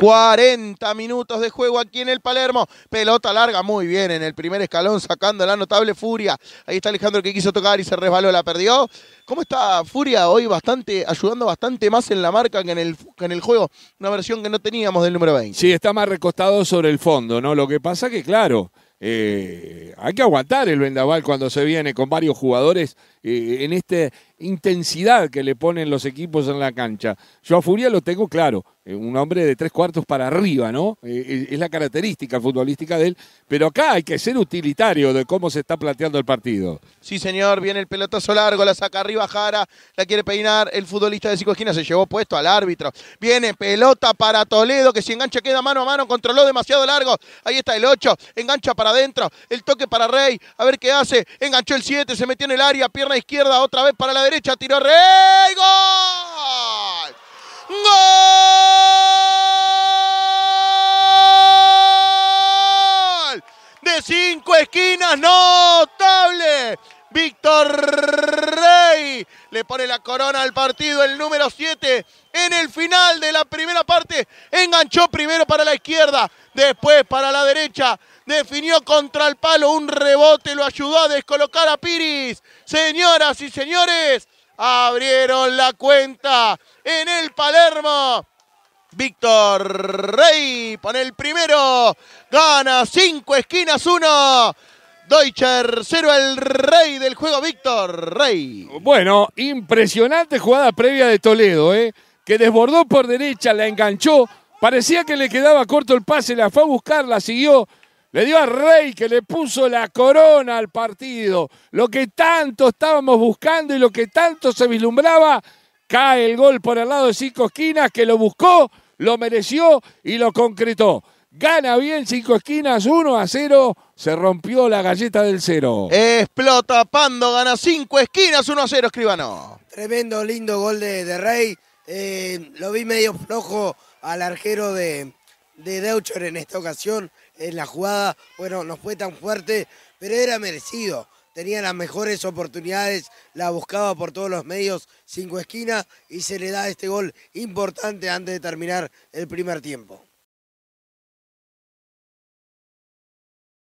40 minutos de juego aquí en el Palermo. Pelota larga, muy bien en el primer escalón, sacando la notable Furia. Ahí está Alejandro que quiso tocar y se resbaló, la perdió. ¿Cómo está Furia hoy? Bastante, ayudando bastante más en la marca que en el, en el juego. Una versión que no teníamos del número 20. Sí, está más recostado sobre el fondo, ¿no? Lo que pasa que, claro. Eh, hay que aguantar el vendaval cuando se viene con varios jugadores eh, en este intensidad que le ponen los equipos en la cancha. Yo a Furia lo tengo claro, eh, un hombre de tres cuartos para arriba, ¿no? Eh, eh, es la característica futbolística de él, pero acá hay que ser utilitario de cómo se está planteando el partido. Sí, señor, viene el pelotazo largo, la saca arriba Jara, la quiere peinar, el futbolista de cinco esquinas se llevó puesto al árbitro. Viene pelota para Toledo, que si engancha queda mano a mano, controló demasiado largo. Ahí está el ocho, engancha para adentro, el toque para Rey, a ver qué hace, enganchó el 7, se metió en el área, pierna izquierda otra vez para la derecha derecha, tiró Rey, gol. ¡Gol! De cinco esquinas, notable. Víctor le pone la corona al partido el número 7 en el final de la primera parte. Enganchó primero para la izquierda, después para la derecha. Definió contra el palo un rebote, lo ayudó a descolocar a Piris. Señoras y señores, abrieron la cuenta en el Palermo. Víctor Rey pone el primero, gana 5 esquinas 1. Deutscher, cero el rey del juego, Víctor Rey. Bueno, impresionante jugada previa de Toledo, ¿eh? que desbordó por derecha, la enganchó, parecía que le quedaba corto el pase, la fue a buscar, la siguió, le dio a Rey que le puso la corona al partido. Lo que tanto estábamos buscando y lo que tanto se vislumbraba, cae el gol por el lado de cinco esquinas que lo buscó, lo mereció y lo concretó. Gana bien, cinco esquinas, 1 a 0. Se rompió la galleta del cero. Explota Pando, gana cinco esquinas, 1 a 0, escribano. Tremendo, lindo gol de, de Rey. Eh, lo vi medio flojo al arquero de, de en esta ocasión. En la jugada, bueno, no fue tan fuerte, pero era merecido. Tenía las mejores oportunidades, la buscaba por todos los medios, cinco esquinas, y se le da este gol importante antes de terminar el primer tiempo.